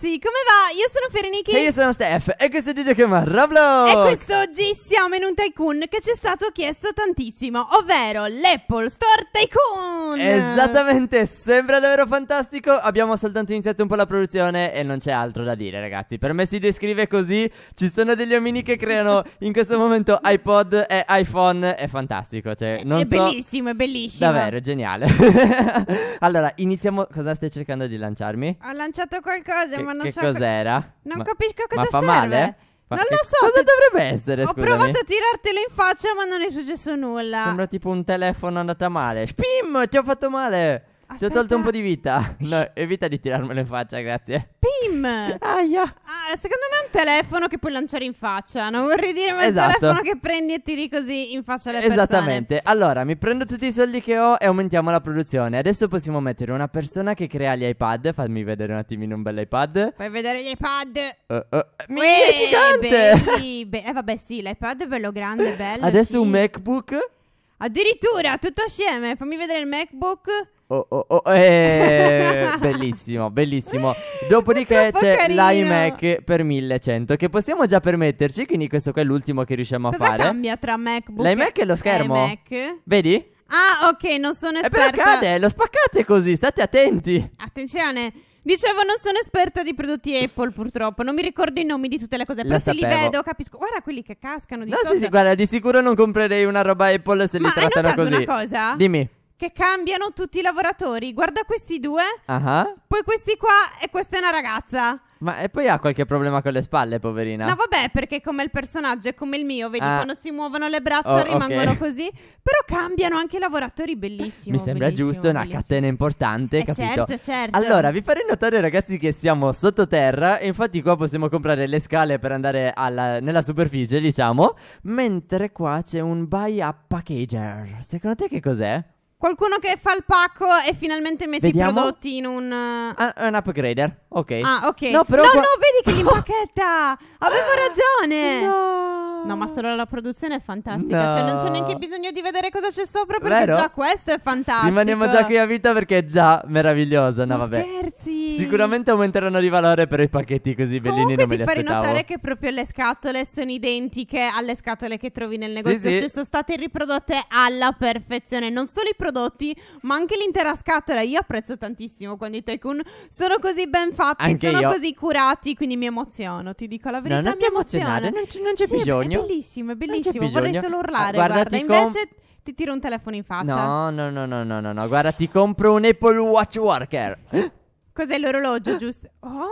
ragazzi, come va? Io sono Ferenichi E io sono Steph E questo è Gigi che chiama Roblox E quest'oggi siamo in un tycoon che ci è stato chiesto tantissimo Ovvero l'Apple Store Tycoon Esattamente, sembra davvero fantastico Abbiamo soltanto iniziato un po' la produzione e non c'è altro da dire ragazzi Per me si descrive così Ci sono degli omini che creano in questo momento iPod e iPhone È fantastico, cioè non È so... bellissimo, è bellissimo Davvero, è geniale Allora, iniziamo, cosa stai cercando di lanciarmi? Ho lanciato qualcosa, ma non che so cos'era. non ma, capisco cosa ma fa serve. Male? Fa non lo so. Cosa te... dovrebbe essere? Ho provato a tirartelo in faccia, ma non è successo nulla. Sembra tipo un telefono andato male. Spim, ti ho fatto male. Ti ho tolto un po' di vita. No, evita di tirarmelo in faccia, grazie. Pim! Aia! Ah, secondo me è un telefono che puoi lanciare in faccia. Non vorrei dire, ma esatto. è un esatto. telefono che prendi e tiri così in faccia alle persone. Esattamente. Allora, mi prendo tutti i soldi che ho e aumentiamo la produzione. Adesso possiamo mettere una persona che crea gli iPad. Fammi vedere un attimino un bel iPad. Fai vedere gli iPad. Uh, uh. Mi è gigante! Belli, be- eh, vabbè, sì, l'iPad è bello grande, bello. Adesso sì. un MacBook. Addirittura, tutto assieme. Fammi vedere il MacBook. Oh, oh, oh, eh, bellissimo, bellissimo. Dopodiché c'è carino. l'iMac per 1100 che possiamo già permetterci, quindi questo qua è l'ultimo che riusciamo a Cosa fare. Cosa cambia tra MacBook L'iMac e lo schermo? iMac. Vedi? Ah, ok, non sono eh, esperta. E però cade, lo spaccate così, state attenti. Attenzione. Dicevo, non sono esperta di prodotti Apple, purtroppo. Non mi ricordo i nomi di tutte le cose. però se li vedo, capisco. Guarda quelli che cascano di No, sotto. sì, sì, guarda, di sicuro non comprerei una roba Apple se Ma li trattano così. Ma hai una cosa? Dimmi che cambiano tutti i lavoratori. Guarda questi due, uh-huh. poi questi qua e questa è una ragazza. Ma e poi ha qualche problema con le spalle, poverina. No, vabbè, perché come il personaggio è come il mio, vedi, ah. quando si muovono le braccia oh, rimangono okay. così. Però cambiano anche i lavoratori, bellissimo. Mi sembra bellissimo, giusto, è una catena importante, eh, capito? Certo, certo. Allora, vi farei notare, ragazzi, che siamo sottoterra. E infatti qua possiamo comprare le scale per andare alla, nella superficie, diciamo. Mentre qua c'è un buy a packager. Secondo te che cos'è? Qualcuno che fa il pacco e finalmente mette Vediamo. i prodotti in un. Eh, ah, un upgrader. Ok. Ah, ok. No, però no, qua... no vedi che li impacchetta. Avevo ah, ragione. No. no. ma solo la produzione è fantastica. No. Cioè, non c'è neanche bisogno di vedere cosa c'è sopra perché Vero? già questo è fantastico. Rimaniamo già qui a vita perché è già meravigliosa. No, ma vabbè. Scherzi. Sicuramente aumenteranno di valore per i pacchetti così bellini, Comunque non me li aspettavo. ti fare notare che proprio le scatole sono identiche alle scatole che trovi nel negozio. Sì, sì. Cioè sono state riprodotte alla perfezione. Non solo i prodotti, ma anche l'intera scatola. Io apprezzo tantissimo quando i Tycoon sono così ben fatti, anche sono io. così curati, quindi mi emoziono, ti dico la verità. No, non mi emozionare, non, c- non c'è sì, bisogno. È bellissimo, è bellissimo. Vorrei solo urlare, guarda, guarda. invece... Com- ti tiro un telefono in faccia. No, no, no, no, no, no, no. Guarda, ti compro un Apple Watch Worker. Cos'è l'orologio, giusto? Oh, mamma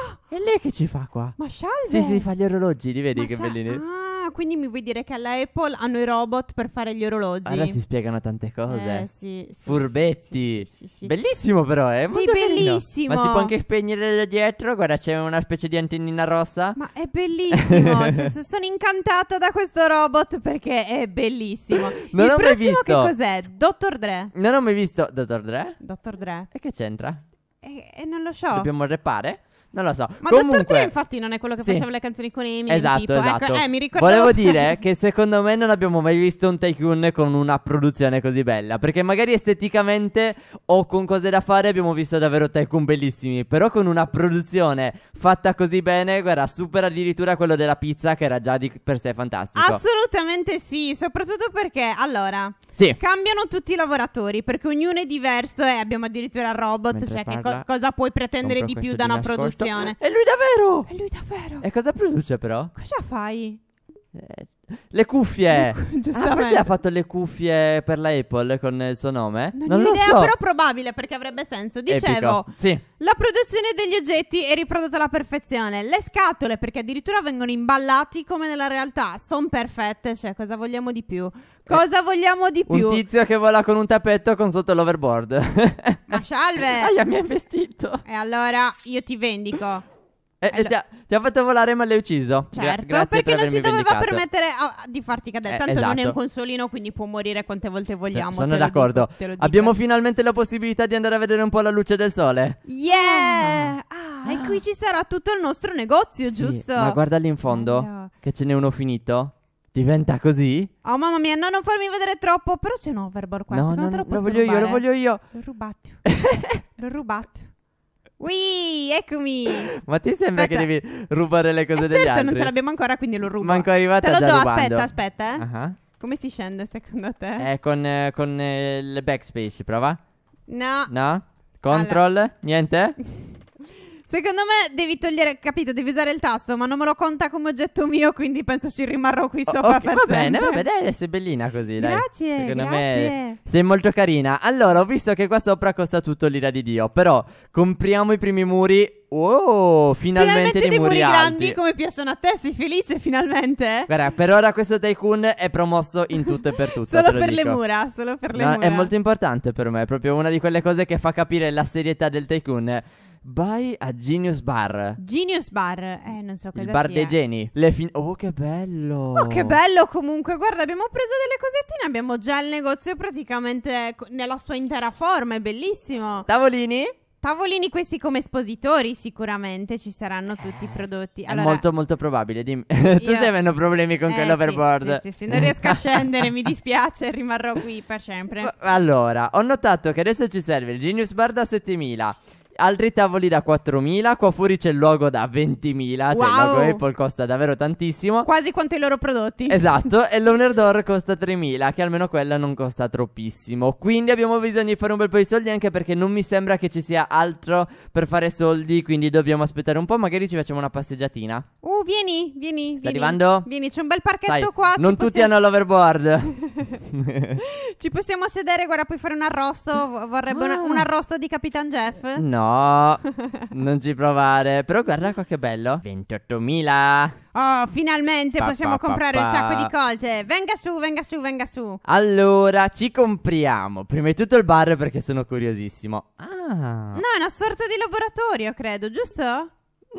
mia! E lei che ci fa qua? Ma scialve? Sì, sì, fa gli orologi, li vedi Ma che sa- bellini. Ah, quindi mi vuoi dire che alla Apple hanno i robot per fare gli orologi? Allora si spiegano tante cose. Eh, sì, sì, Furbetti. Sì, sì, sì, sì. Bellissimo però, eh? Sì, molto carino. bellissimo. Ma si può anche spegnere da dietro, guarda, c'è una specie di antennina rossa. Ma è bellissimo, cioè, sono incantata da questo robot perché è bellissimo. Non Il ho mai prossimo visto. che cos'è? Dottor Dre. Non ho mai visto Dottor Dre. Dottor Dre. E che c'entra? E, e non lo so. Dobbiamo repare? Non lo so. Ma Comunque, Dr. infatti, non è quello che sì. le canzoni con Eminem. Esatto, tipo. Ecco, esatto. Ecco, eh, mi ricordavo... Volevo dire che secondo me non abbiamo mai visto un tycoon con una produzione così bella. Perché magari esteticamente o con cose da fare abbiamo visto davvero tycoon bellissimi. Però con una produzione fatta così bene, guarda, supera addirittura quello della pizza, che era già di per sé fantastico. Assolutamente sì. Soprattutto perché, allora, sì. Cambiano tutti i lavoratori perché ognuno è diverso e abbiamo addirittura il robot. Mentre cioè, parla, che co- cosa puoi pretendere di più da una produzione? È lui davvero! È lui davvero! E cosa produce però? Cosa fai? Eh, le cuffie. Ah, giustamente. Ah, ha fatto le cuffie per la Apple con il suo nome? Non, non ho idea, so. però probabile perché avrebbe senso. Dicevo, sì. la produzione degli oggetti è riprodotta alla perfezione. Le scatole, perché addirittura vengono imballati come nella realtà, sono perfette. Cioè, cosa vogliamo di più? Cosa vogliamo di più? Un tizio che vola con un tappeto con sotto l'overboard. Ma salve! Aia, mi hai vestito. E allora io ti vendico. Eh, eh ti, ha, ti, ha, fatto volare ma l'hai ucciso. Certo, Gra- perché per non si doveva vendicato. permettere a, di farti cadere. Eh, Tanto esatto. non è un esatto. consolino, quindi può morire quante volte vogliamo. S- sono d'accordo. Dico, Abbiamo finalmente la possibilità di andare a vedere un po' la luce del sole. Yeah! Ah, ah. e qui ci sarà tutto il nostro negozio, sì, giusto? Ma guarda lì in fondo, allora. che ce n'è uno finito. Diventa così? Oh mamma mia, no, non farmi vedere troppo. Però c'è un overboard qua. No, no, no, lo voglio rubare. io, lo voglio io. L'ho rubato. L'ho rubato. Ui, eccomi! Ma ti sembra aspetta. che devi rubare le cose eh degli certo, altri? Certo, non ce l'abbiamo ancora, quindi lo rubo. Manco arrivata Te lo già do, rubando. aspetta, aspetta, eh. Uh-huh. Come si scende secondo te? Eh, con, eh, con eh, il backspace, prova. No. No? Control? Alla. Niente? Secondo me devi togliere, capito, devi usare il tasto, ma non me lo conta come oggetto mio, quindi penso ci rimarrò qui sopra oh, okay, per va sempre. bene, va bene, dai, sei bellina così, dai. Grazie, Secondo grazie. me sei molto carina. Allora, ho visto che qua sopra costa tutto l'ira di Dio, però compriamo i primi muri Oh, finalmente, finalmente dei, dei muri, muri grandi come piacciono a te, sei felice finalmente? Guarda, per ora questo tycoon è promosso in tutto e per tutto. solo per dico. le mura, solo per le no, mura. È molto importante per me, è proprio una di quelle cose che fa capire la serietà del tycoon. Vai a Genius Bar. Genius Bar, eh, non so cosa Il bar sia. dei geni. Le fin- oh, che bello. Oh, che bello comunque. Guarda, abbiamo preso delle cosettine, abbiamo già il negozio praticamente nella sua intera forma, è bellissimo. Tavolini? Tavolini questi come espositori sicuramente ci saranno eh, tutti i prodotti. Allora, è molto molto probabile. Dimmi. tu stai avendo problemi con eh, quell'overboard. Sì, sì, sì, sì, non riesco a scendere, mi dispiace, rimarrò qui per sempre. Allora, ho notato che adesso ci serve il Genius Bar da 7000 Altri tavoli da 4.000, qua fuori c'è il logo da 20.000, wow. cioè il logo Apple costa davvero tantissimo. Quasi quanto i loro prodotti. Esatto, e l'Owner Door costa 3.000, che almeno quella non costa troppissimo. Quindi abbiamo bisogno di fare un bel po' di soldi anche perché non mi sembra che ci sia altro per fare soldi, quindi dobbiamo aspettare un po', magari ci facciamo una passeggiatina. Uh, vieni, vieni. Sta vieni, arrivando? Vieni, c'è un bel parchetto Sai, qua. Non tutti possiamo... hanno l'overboard. ci possiamo sedere, guarda, puoi fare un arrosto, vorrebbe ah. un arrosto di Capitan Jeff? No. non ci provare. Però guarda qua che bello. 28.000. Oh, finalmente pa, possiamo pa, comprare pa, un sacco di cose. Venga su, venga su, venga su. Allora, ci compriamo. Prima di tutto il bar perché sono curiosissimo. Ah. No, è una sorta di laboratorio, credo, giusto?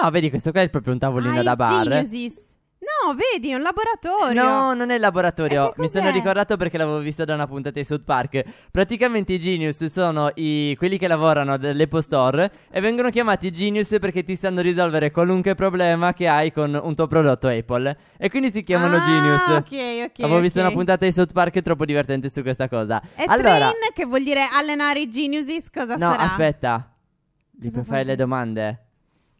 No, vedi, questo qua è proprio un tavolino ah, da bar. Geniusissimo. No, vedi, è un laboratorio. No, non è il laboratorio. Mi sono ricordato perché l'avevo visto da una puntata di South Park. Praticamente i genius sono i... quelli che lavorano all'Apple Store e vengono chiamati genius perché ti stanno a risolvere qualunque problema che hai con un tuo prodotto Apple. E quindi si chiamano ah, genius. Ok, ok. Avevo visto una puntata di South Park troppo divertente su questa cosa. E allora... train, che vuol dire allenare i geniuses, cosa no, sarà? No, aspetta. Gli puoi fare le domande?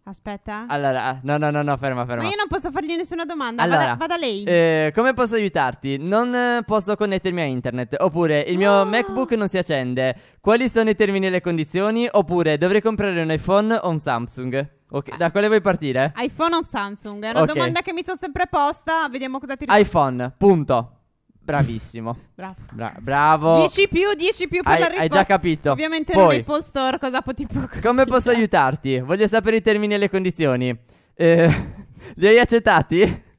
Aspetta. Allora, ah, no, no, no, no, ferma, ferma. Ma io non posso fargli nessuna domanda. Allora, vada, vada lei. Eh, come posso aiutarti? Non eh, posso connettermi a internet. Oppure il mio oh. MacBook non si accende. Quali sono i termini e le condizioni? Oppure dovrei comprare un iPhone o un Samsung? Ok, da quale vuoi partire? iPhone o Samsung? È una okay. domanda che mi sono sempre posta. Vediamo cosa ti rispondo. iPhone, punto. Bravissimo. bravo. Bra- bravo. 10 più, 10 più per hai, la risposta. Hai già capito. Ovviamente Poi, nell'Apple Store cosa può tipo può Come posso eh. aiutarti? Voglio sapere i termini e le condizioni. Eh, li hai accettati?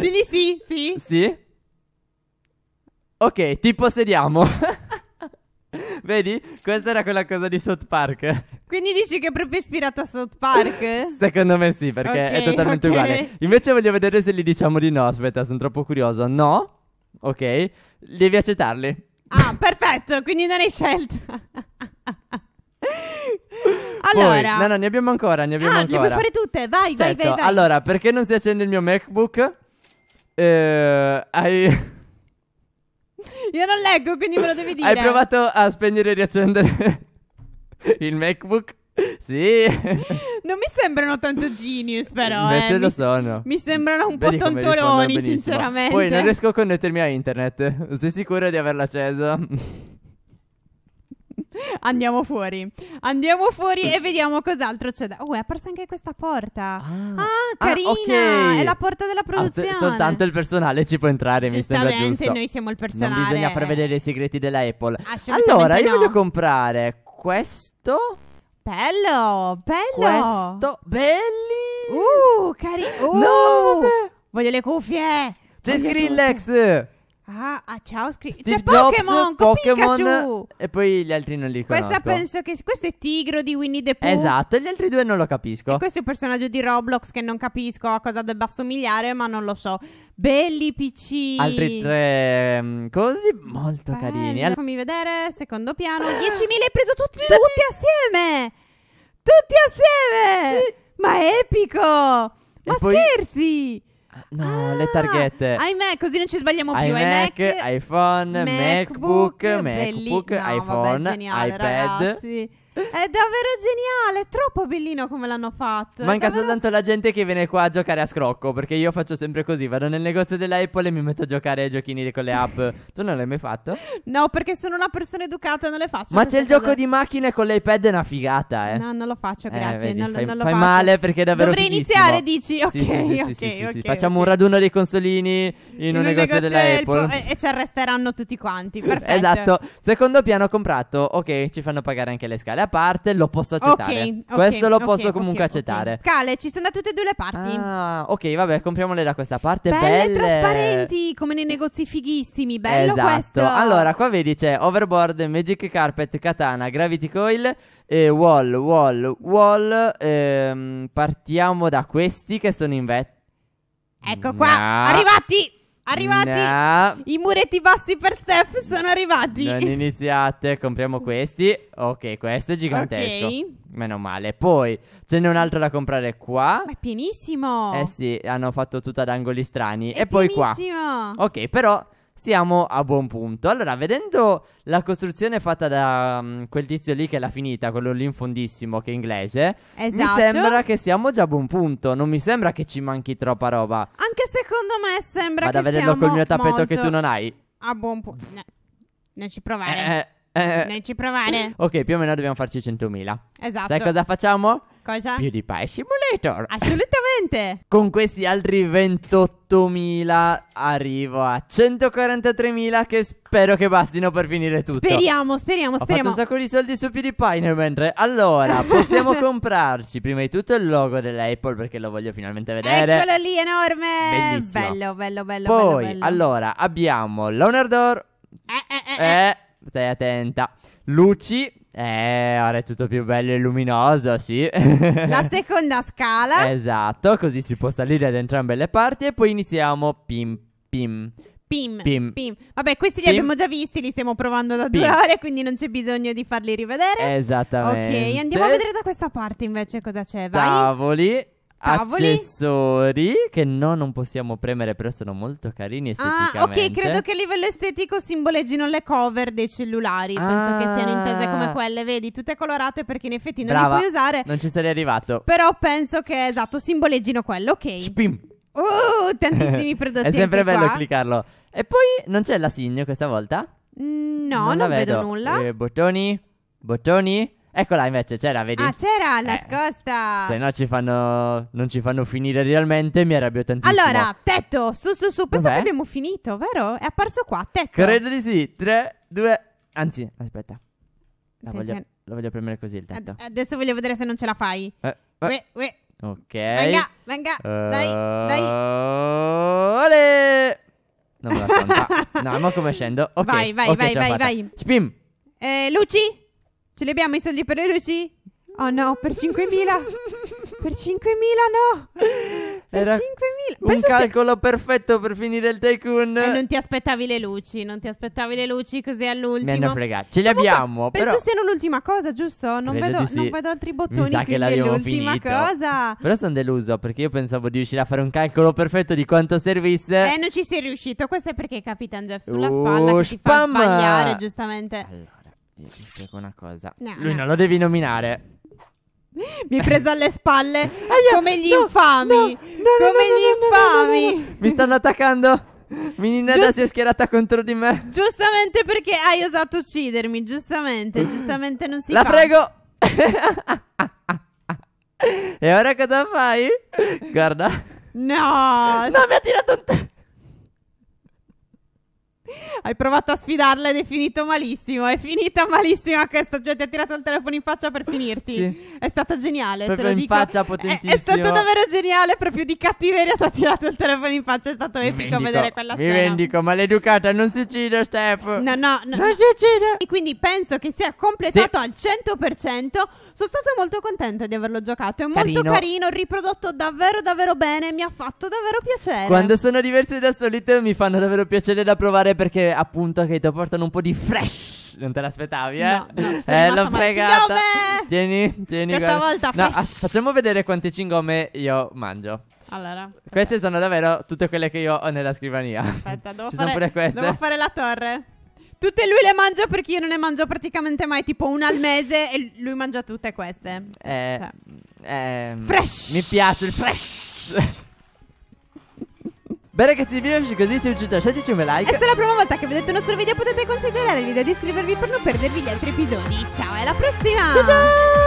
Digli sì, sì. Sì. Ok, ti possediamo. Vedi? Questa era quella cosa di South Park. Quindi dici che è proprio ispirata a South Park? Secondo me sì, perché okay, è totalmente okay. uguale. Invece voglio vedere se gli diciamo di no. Aspetta, sono troppo curioso. No? Ok. Devi accettarli. Ah, perfetto, quindi non hai scelto. allora, Poi, no, no, ne abbiamo ancora. Ne abbiamo ah, ancora. le puoi fare tutte. Vai, certo. vai, vai, certo. vai. Allora, perché non si accende il mio MacBook? Eh, hai. Io non leggo, quindi me lo devi dire. Hai provato a spegnere e riaccendere il MacBook? Sì. Non mi sembrano tanto genius, però. Invece eh. lo sono. Mi sembrano un Vedi po' tontoloni, sinceramente. Poi non riesco a connettermi a internet. Sei sicuro di averla accesa? Andiamo fuori. Andiamo fuori e vediamo cos'altro c'è da... Oh, è apparsa anche questa porta. Ah, ah, ah carina! Ah, okay. È la porta della ah, produzione. Ah, soltanto il personale ci può entrare, mi sembra giusto. noi siamo il personale. Non bisogna far vedere i segreti della Apple. Allora, io no. voglio comprare questo... Bello, bello! Questo, belli! Uh, carino! Uh, no, vabbè. Voglio le cuffie! C'è Skrillex! Tutto. Ah, ah ciao Scri- C'è Pokémon, con Pokémon Pikachu! e poi gli altri non li conosco. penso che questo è Tigro di Winnie the Pooh. Esatto, e gli altri due non lo capisco. E questo è un personaggio di Roblox che non capisco a cosa debba assomigliare, ma non lo so. Belli PC. Altri tre mm, così molto Bello. carini. Al- fammi vedere, secondo piano, 10.000 ah! hai preso tutti, tutti assieme. Tutti assieme! Sì. Ma è epico! Ma e scherzi! Poi... No, ah, le targhette. iMac, così non ci sbagliamo più. iMac, iPhone, MacBook, MacBook, MacBook, MacBook no, iPhone, vabbè, geniale, iPad. Ragazzi. È davvero geniale, è troppo bellino come l'hanno fatto. Manca davvero... soltanto la gente che viene qua a giocare a scrocco, perché io faccio sempre così, vado nel negozio dell'Apple e mi metto a giocare ai giochini con le app. tu non l'hai mai fatto? No, perché sono una persona educata non le faccio. Ma c'è il gioco di macchine con l'iPad, è una figata, eh. No, non lo faccio, eh, grazie. Eh, vedi, non, fai, non lo fai faccio. male perché è davvero Dovrei fighissimo. iniziare, dici? Ok, sì, sì, sì, okay, sì, sì, okay, sì. Facciamo un raduno dei consolini in, in un, un negozio, negozio, della Apple. e, e ci arresteranno tutti quanti, perfetto. esatto. Secondo piano comprato, ok, ci fanno pagare anche le scale parte lo posso accettare. Ok, ok, Questo lo ok, posso ok, comunque ok. accettare. Cale, ci sono da tutte e due le parti. Ah, ok, vabbè, compriamole da questa parte. Belle, e trasparenti, come nei negozi fighissimi. Bello esatto. questo. Allora, qua vedi c'è Overboard, Magic Carpet, Katana, Gravity Coil, E Wall, Wall, Wall. ehm, partiamo da questi che sono in vetta. Ecco qua, No. arrivati! Arrivati! No. I muretti bassi per Steph sono arrivati. Non iniziate, compriamo questi. Ok, questo è gigantesco. Ok. Meno male. Poi ce n'è un altro da comprare qua. Ma è pienissimo. Eh sì, hanno fatto tutto ad angoli strani. È e poi qua. pienissimo. Ok, però siamo a buon punto. Allora, vedendo la costruzione fatta da um, quel tizio lì che l'ha finita, quello lì in fondissimo che è inglese, esatto. mi sembra che siamo già a buon punto. Non mi sembra che ci manchi troppa roba. Anche secondo me sembra Vado che siamo Vado a vederlo col mio tappeto che tu non hai. A buon punto. No. Non ci provare. Eh, eh. eh. Non ci provare. Ok, più o meno dobbiamo farci 100.000. Esatto. Sai cosa facciamo? Cosa? Più di PewDiePie Simulator. Assolutamente. Con questi altri 28.000 arrivo a 143.000 che spero che bastino per finire tutto. Speriamo, speriamo, speriamo. Ho fatto un sacco di soldi su PewDiePie nel mentre. Allora, possiamo comprarci prima di tutto il logo dell'Apple perché lo voglio finalmente vedere. Eccolo lì, enorme. Bellissimo. Bello, bello, bello. Poi, bello, bello. allora, abbiamo l'Honor Door. Eh, eh, eh, eh, eh. Stai attenta. Luci eh, ora è tutto più bello e luminoso, sì. La seconda scala. Esatto, così si può salire da entrambe le parti e poi iniziamo pim pim. Pim, pim. pim. Vabbè, questi li pim. abbiamo già visti, li stiamo provando da pim. due ore, quindi non c'è bisogno di farli rivedere. Esattamente. Ok, andiamo a vedere da questa parte invece cosa c'è. Vai. Tavoli. Tavoli? Accessori che no, non possiamo premere, però sono molto carini esteticamente. Ah, ok, credo che a livello estetico simboleggino le cover dei cellulari. Ah. Penso che siano intese come ah. quelle, vedi, tutte colorate perché in effetti non Brava. le puoi usare. Non ci sarei arrivato. Però penso che, esatto, simboleggino quello, ok. Spim. Uh, tantissimi prodotti. È sempre bello qua. cliccarlo. E poi non c'è l'assigno questa volta? Mm, no, non, non vedo. vedo. nulla. Eh, bottoni, bottoni. Eccola invece, c'era, vedi? Ah, c'era eh. Se no ci fanno... non ci fanno finire realmente, mi arrabbio tantissimo. Allora, tetto, su su su, penso Dov'è? che abbiamo finito, vero? È apparso qua, tetto. Credo di sì, 3, 2... Anzi, aspetta. La voglio... Lo voglio premere così il tetto. Ad- adesso voglio vedere se non ce la fai. Eh, eh. Uè, uè. Ok. Venga, venga, uh, dai, dai. Eh, olè. Non me la conta. no, ma come scendo? Ok, vai, vai, okay, vai, vai, vai. Spim. Eh, Luci? Ce li abbiamo i soldi per le luci? Oh no, per 5.000? per 5.000 no! Per Era 5.000! un calcolo se... perfetto per finire il tycoon. E eh, non ti aspettavi le luci, non ti aspettavi le luci così all'ultimo. Mi hanno fregato. Ce le Comunque, abbiamo, penso però... Penso siano l'ultima cosa, giusto? Non vedo, sì. non vedo, altri bottoni, Mi sa che l'abbiamo l'ultima cosa. Però sono deluso, perché io pensavo di riuscire a fare un calcolo perfetto di quanto servisse. Eh, non ci sei riuscito. Questo è perché Capitan Jeff sulla uh, spalla spam. che ti fa sbagliare, giustamente. Allora. Io ti spiego una cosa. No, Lui no. non lo devi nominare. Mi hai preso alle spalle come gli infami. come gli infami. Mi stanno attaccando. Mininetta Giust- si è schierata contro di me. Giustamente perché hai osato uccidermi. Giustamente, giustamente non si La fa. prego. e ora cosa fai? Guarda. No. No, mi ha tirato un... T- hai provato a sfidarla ed è finito malissimo. È finita malissimo questa. Cioè, ti ha tirato il telefono in faccia per finirti. Sì. È stata geniale. Proprio te lo in dico. faccia potentissimo. È, è, stato davvero geniale. Proprio di cattiveria ti ha tirato il telefono in faccia. È stato epico vendico, vedere quella scena. Mi vendico, maleducata, non si uccide, Steph. No, no, no. Non si uccide. E quindi penso che sia completato sì. al 100%. Sono stata molto contenta di averlo giocato. È carino. molto carino, riprodotto davvero, davvero bene. Mi ha fatto davvero piacere. Quando sono diversi da solito mi fanno davvero piacere da provare perché appunto che ti portano un po' di fresh. Non te l'aspettavi, eh? No, no, eh, l'ho fregata. Tieni, tieni. Questa guarda. volta no, ah, facciamo vedere quante cingome io mangio. Allora. Queste okay. sono davvero tutte quelle che io ho nella scrivania. Aspetta, devo, Ci fare, sono pure queste. devo fare la torre. Tutte lui le mangio perché io non ne mangio praticamente mai, tipo una al mese e lui mangia tutte queste. Eh, cioè. eh, fresh! Mi piace il fresh! Beh ragazzi il video è così, se vi lasciateci un like E se è la prima volta che vedete il nostro video potete considerare l'idea di iscrivervi per non perdervi gli altri episodi Ciao e alla prossima Ciao ciao